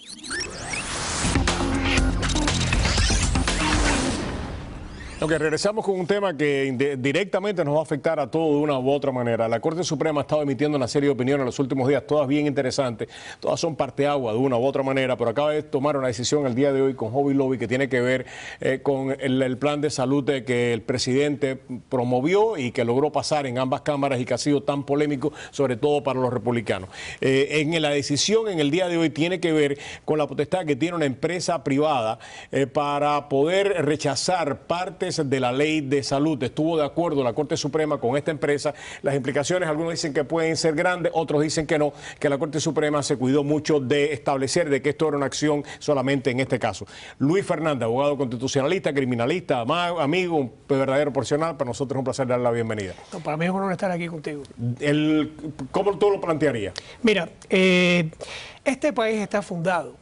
you Ok, regresamos con un tema que directamente nos va a afectar a todos de una u otra manera. La Corte Suprema ha estado emitiendo una serie de opiniones en los últimos días, todas bien interesantes, todas son parte agua de una u otra manera, pero acaba de tomar una decisión el día de hoy con Hobby Lobby que tiene que ver eh, con el, plan de salud que el presidente promovió y que logró pasar en ambas cámaras y que ha sido tan polémico, sobre todo para los republicanos. Eh, en la decisión en el día de hoy tiene que ver con la potestad que tiene una empresa privada eh, para poder rechazar parte de la ley de salud. Estuvo de acuerdo la Corte Suprema con esta empresa. Las implicaciones, algunos dicen que pueden ser grandes, otros dicen que no, que la Corte Suprema se cuidó mucho de establecer de que esto era una acción solamente en este caso. Luis Fernández, abogado constitucionalista, criminalista, amigo, verdadero porcional para nosotros es un placer darle la bienvenida. para mí es un honor estar aquí contigo. El, ¿Cómo tú lo plantearías? Mira, eh, este país está fundado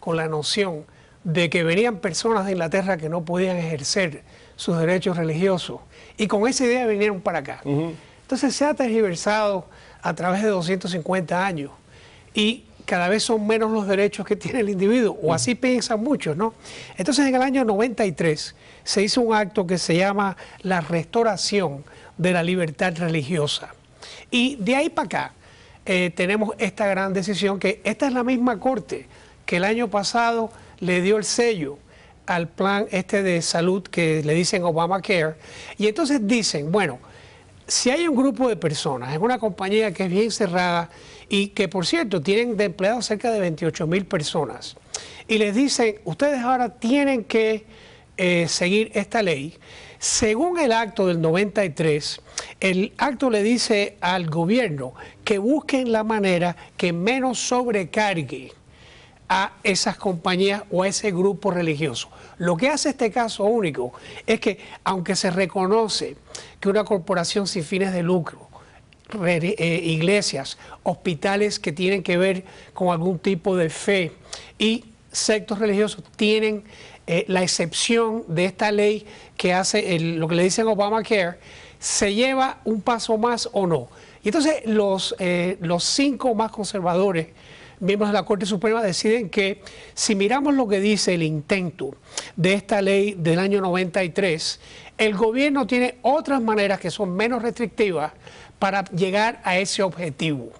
con la noción de que venían personas de Inglaterra que no podían ejercer sus derechos religiosos y con esa idea vinieron para acá. Entonces se ha tergiversado a través de 250 años y cada vez son menos los derechos que tiene el individuo, o así piensan muchos, ¿no? Entonces en el año 93 se hizo un acto que se llama la restauración de la libertad religiosa. Y de ahí para acá eh, tenemos esta gran decisión que esta es la misma corte que el año pasado le dio el sello al plan este de salud que le dicen Obamacare. Y entonces dicen, bueno, si hay un grupo de personas en una compañía que es bien cerrada y que, por cierto, tienen de empleados cerca de 28 mil personas, y les dicen, ustedes ahora tienen que eh, seguir esta ley, según el acto del 93, el acto le dice al gobierno que busquen la manera que menos sobrecargue a esas compañías o a ese grupo religioso. Lo que hace este caso único es que, aunque se reconoce que una corporación sin fines de lucro, eh, iglesias, hospitales que tienen que ver con algún tipo de fe y sectos religiosos tienen eh, la excepción de esta ley que hace lo que le dicen Obamacare, se lleva un paso más o no. Y entonces los, eh, los cinco más conservadores miembros de la Corte Suprema deciden que si miramos lo que dice el intento de esta ley del año 93, el gobierno tiene otras maneras que son menos restrictivas para llegar a ese objetivo.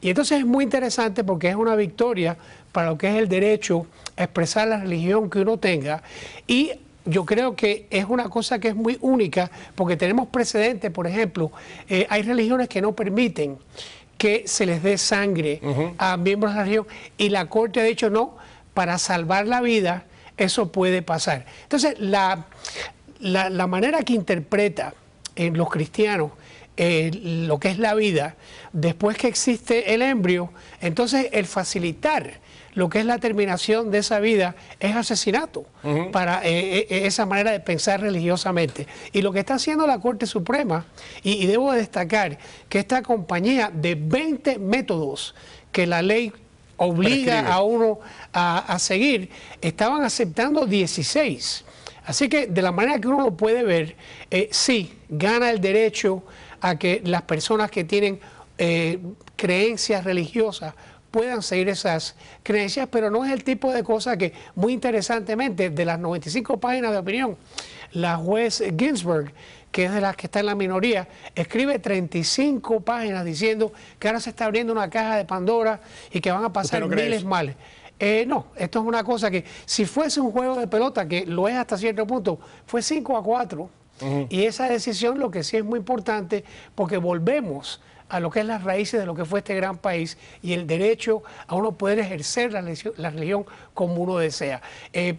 Y entonces es muy interesante porque es una victoria para lo que es el derecho a expresar la religión que uno tenga y yo creo que es una cosa que es muy única porque tenemos precedentes, por ejemplo, eh, hay religiones que no permiten que se les dé sangre a miembros de la región y la Corte ha dicho no, para salvar la vida eso puede pasar. Entonces, la, la, la manera que interpreta en eh, los cristianos eh, lo que es la vida, después que existe el embrio, entonces el facilitar lo que es la terminación de esa vida es asesinato para eh, eh, esa manera de pensar religiosamente. Y lo que está haciendo la Corte Suprema, y, debo destacar que esta compañía de 20 métodos que la ley obliga a uno a, seguir, estaban aceptando 16. Así que de la manera que uno lo puede ver, sí, gana el derecho a que las personas que tienen eh, creencias religiosas puedan seguir esas creencias, pero no es el tipo de cosa que, muy interesantemente, de las 95 páginas de opinión, la juez Ginsburg, que es de las que está en la minoría, escribe 35 páginas diciendo que ahora se está abriendo una caja de Pandora y que van a pasar miles males. Eh, no, esto es una cosa que si fuese un juego de pelota, que lo es hasta cierto punto, fue 5 a 4 y esa decisión lo que sí es muy importante porque volvemos a lo que es las raíces de lo que fue este gran país y el derecho a uno poder ejercer la, religión como uno desea. Eh,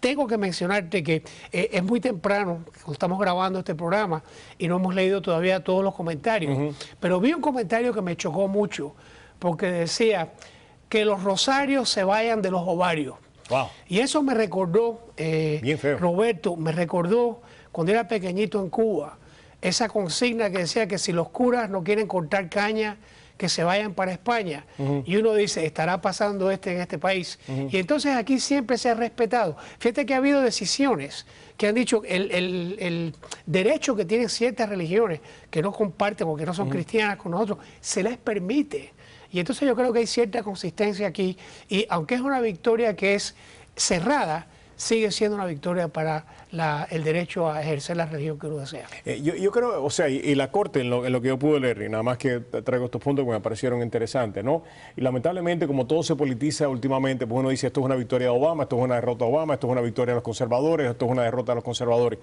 tengo que mencionarte que eh, es muy temprano, estamos grabando este programa y no hemos leído todavía todos los comentarios, pero vi un comentario que me chocó mucho, porque decía que los rosarios se vayan de los ovarios. Y eso me recordó, eh, Roberto, me recordó cuando era pequeñito en Cuba, esa consigna que decía que si los curas no quieren cortar caña, que se vayan para España. Y uno dice, estará pasando este en este país. Y entonces aquí siempre se ha respetado. Fíjate que ha habido decisiones que han dicho el, derecho que tienen ciertas religiones que no comparten porque no son cristianas con nosotros, se les permite. Y entonces yo creo que hay cierta consistencia aquí. Y aunque es una victoria que es cerrada, sigue siendo una victoria para el derecho a ejercer la religión que uno desea. Eh, yo, creo, o sea, y, la Corte, en lo, que yo pude leer, y nada más que traigo estos puntos que me parecieron interesantes, ¿no? Y lamentablemente, como todo se politiza últimamente, pues uno dice, esto es una victoria de Obama, esto es una derrota de Obama, esto es una victoria de los conservadores, esto es una derrota de los conservadores.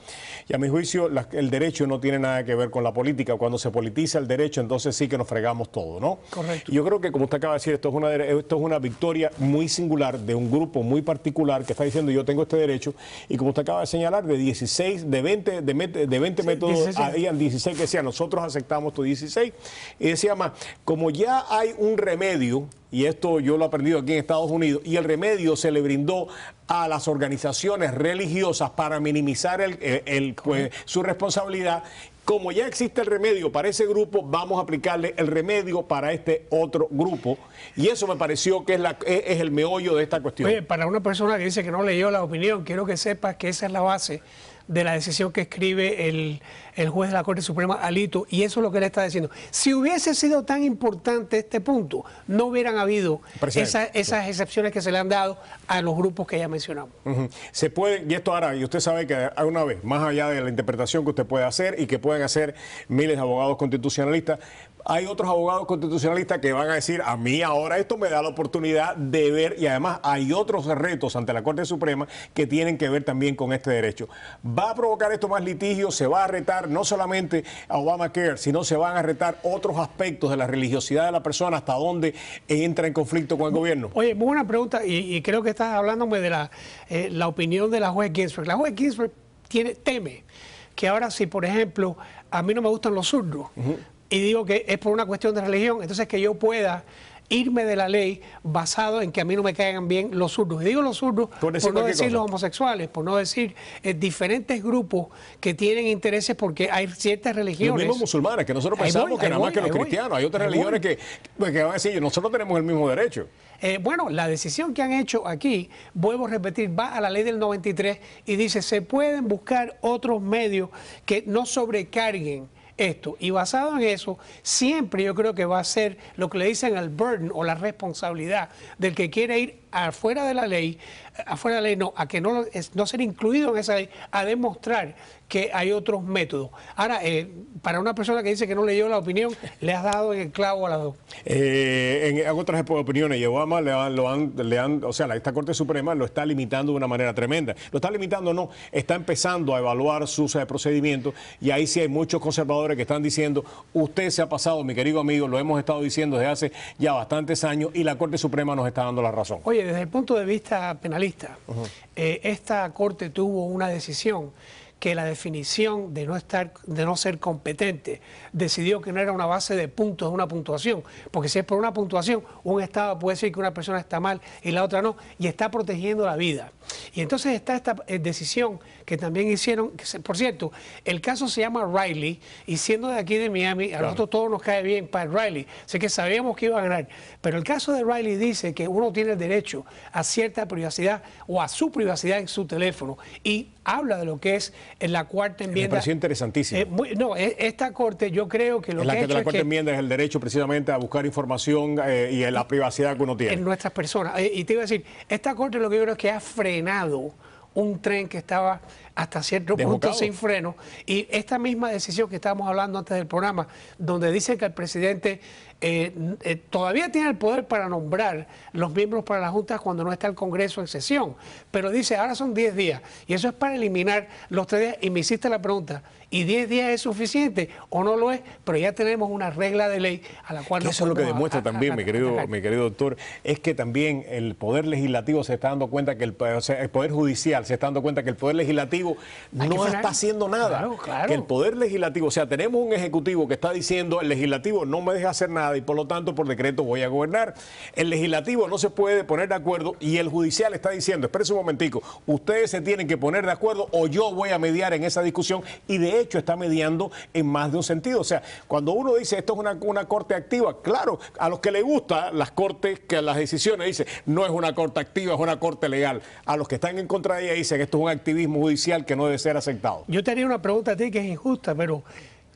Y a mi juicio, el derecho no tiene nada que ver con la política. Cuando se politiza el derecho, entonces sí que nos fregamos todo, ¿no? Correcto. Yo creo que, como usted acaba de decir, esto es una, esto es una victoria muy singular de un grupo muy particular que está diciendo, yo tengo este derecho, y como usted acaba de señalar, de 16, de 20, de, 20 métodos, 16. al 16 que decían, nosotros aceptamos tu 16. Y decía más, como ya hay un remedio, y esto yo lo he aprendido aquí en Estados Unidos, y el remedio se le brindó a las organizaciones religiosas para minimizar el, pues, su responsabilidad como ya existe el remedio para ese grupo, vamos a aplicarle el remedio para este otro grupo. Y eso me pareció que es, la, e, es el meollo de esta cuestión. Oye, para una persona que dice que no leyó la opinión, quiero que sepa que esa es la base de la decisión que escribe el, el, juez de la Corte Suprema, Alito, y eso es lo que él está diciendo. Si hubiese sido tan importante este punto, no hubieran habido esas excepciones que se le han dado a los grupos que ya mencionamos. Se puede, y esto ahora, y usted sabe que alguna vez, más allá de la interpretación que usted puede hacer y que pueden hacer miles de abogados constitucionalistas, hay otros abogados constitucionalistas que van a decir, a mí ahora esto me da la oportunidad de ver, y además hay otros retos ante la Corte Suprema que tienen que ver también con este derecho. ¿Va a provocar esto más litigio? ¿Se va a retar no solamente a Obamacare, sino se van a retar otros aspectos de la religiosidad de la persona, hasta dónde entra en conflicto con el gobierno? Oye, muy buena pregunta, y, creo que estás hablándome de eh, la, opinión de la juez Ginsburg. La juez Ginsburg tiene, teme que ahora si, por ejemplo, a mí no me gustan los zurdos, y digo que es por una cuestión de religión, entonces que yo pueda irme de la ley basado en que a mí no me caigan bien los zurdos. Y digo los zurdos por, no decir los homosexuales, por no decir eh, diferentes grupos que tienen intereses porque hay ciertas religiones. Los mismos musulmanes, que nosotros pensamos que nada más que los cristianos, hay otras religiones pues, que, van a decir, nosotros tenemos el mismo derecho. Eh, bueno, la decisión que han hecho aquí, vuelvo a repetir, va a la ley del 93 y dice, se pueden buscar otros medios que no sobrecarguen esto. Y basado en eso, siempre yo creo que va a ser lo que le dicen al burden o la responsabilidad del que quiere ir afuera de la ley, afuera de la ley no, a que no, no ser incluido en esa ley, a demostrar que hay otros métodos. Ahora, eh, para una persona que dice que no leyó la opinión, le has dado el clavo a las dos. Eh, en, otras opiniones, y Obama le han, lo han, le han, o sea, esta Corte Suprema lo está limitando de una manera tremenda. Lo está limitando, no, está empezando a evaluar sus de eh, procedimientos y ahí sí hay muchos conservadores que están diciendo, usted se ha pasado, mi querido amigo, lo hemos estado diciendo desde hace ya bastantes años y la Corte Suprema nos está dando la razón. Oye, desde el punto de vista penalista, eh, esta Corte tuvo una decisión que la definición de no, estar, de no ser competente decidió que no era una base de puntos, de una puntuación, porque si es por una puntuación, un Estado puede decir que una persona está mal y la otra no, y está protegiendo la vida. Y entonces está esta eh, decisión que también hicieron, por cierto, el caso se llama Riley, y siendo de aquí de Miami, a nosotros todos nos cae bien para Riley, sé que sabíamos que iba a ganar, pero el caso de Riley dice que uno tiene el derecho a cierta privacidad o a su privacidad en su teléfono, y habla de lo que es la cuarta enmienda. Me pareció interesantísimo. Eh, no, e, esta corte yo creo que lo que, la, que la cuarta enmienda es el derecho precisamente a buscar información eh, y y la privacidad que uno tiene. En nuestras personas. Eh, y te iba a decir, esta corte lo que yo creo es que ha frenado un tren que estaba hasta cierto punto sin freno. Y esta misma decisión que estábamos hablando antes del programa, donde dice que el presidente eh, eh, todavía tiene el poder para nombrar los miembros para la Junta cuando no está el Congreso en sesión, pero dice, ahora son 10 días, y eso es para eliminar los tres días, y me hiciste la pregunta, ¿y 10 días es suficiente o no lo es? Pero ya tenemos una regla de ley a la cual... Eso es lo que demuestra también, mi, querido, mi querido doctor, es que también el Poder Legislativo se está dando cuenta que el, Poder Judicial se está dando cuenta que el Poder Legislativo no está haciendo nada, que el Poder Legislativo, o sea, tenemos un Ejecutivo que está diciendo, el Legislativo no me deja hacer nada, y por lo tanto por decreto voy a gobernar. El legislativo no se puede poner de acuerdo y el judicial está diciendo, espérense un momentico, ustedes se tienen que poner de acuerdo o yo voy a mediar en esa discusión y de hecho está mediando en más de un sentido. O sea, cuando uno dice esto es una, corte activa, claro, a los que les gustan las cortes, que las decisiones, dice, no es una corte activa, es una corte legal. A los que están en contra de ella dicen, esto es un activismo judicial que no debe ser aceptado. Yo tenía una pregunta a ti que es injusta, pero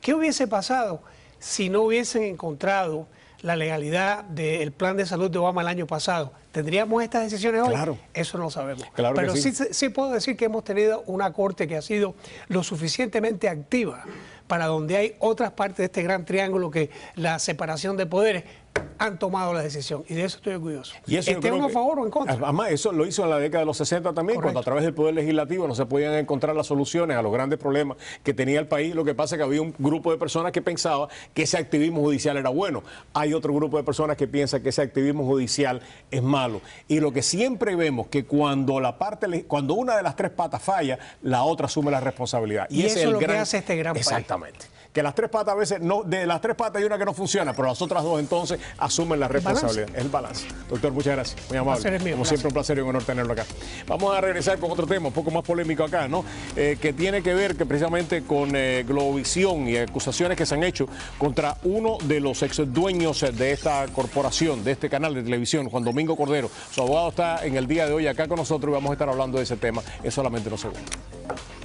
¿qué hubiese pasado? si no hubiesen encontrado la legalidad del plan de salud de Obama el año pasado. ¿Tendríamos estas decisiones hoy? Claro. Eso no lo sabemos. Pero sí. puedo decir que hemos tenido una corte que ha sido lo suficientemente activa para donde hay otras partes de este gran triángulo que la separación de poderes han tomado la decisión y de eso estoy orgulloso. Y eso a favor o en contra. Además, eso lo hizo en la década de los 60 también, cuando a través del Poder Legislativo no se podían encontrar las soluciones a los grandes problemas que tenía el país. Lo que pasa es que había un grupo de personas que pensaba que ese activismo judicial era bueno. Hay otro grupo de personas que piensa que ese activismo judicial es malo. Y lo que siempre vemos que cuando la parte cuando una de las tres patas falla, la otra asume la responsabilidad. Y, eso es el lo que hace este gran país. Que las tres patas a veces, no, de las tres patas hay una que no funciona, pero las otras dos entonces asumen la responsabilidad. Es el balance. Doctor, muchas gracias. Muy amable. Como siempre, un placer y un honor tenerlo acá. Vamos a regresar con otro tema, un poco más polémico acá, ¿no? Eh, que tiene que ver que precisamente con eh, Globovisión y acusaciones que se han hecho contra uno de los ex dueños de esta corporación, de este canal de televisión, Juan Domingo Cordero. Su abogado está en el día de hoy acá con nosotros y vamos a estar hablando de ese tema en solamente unos segundos.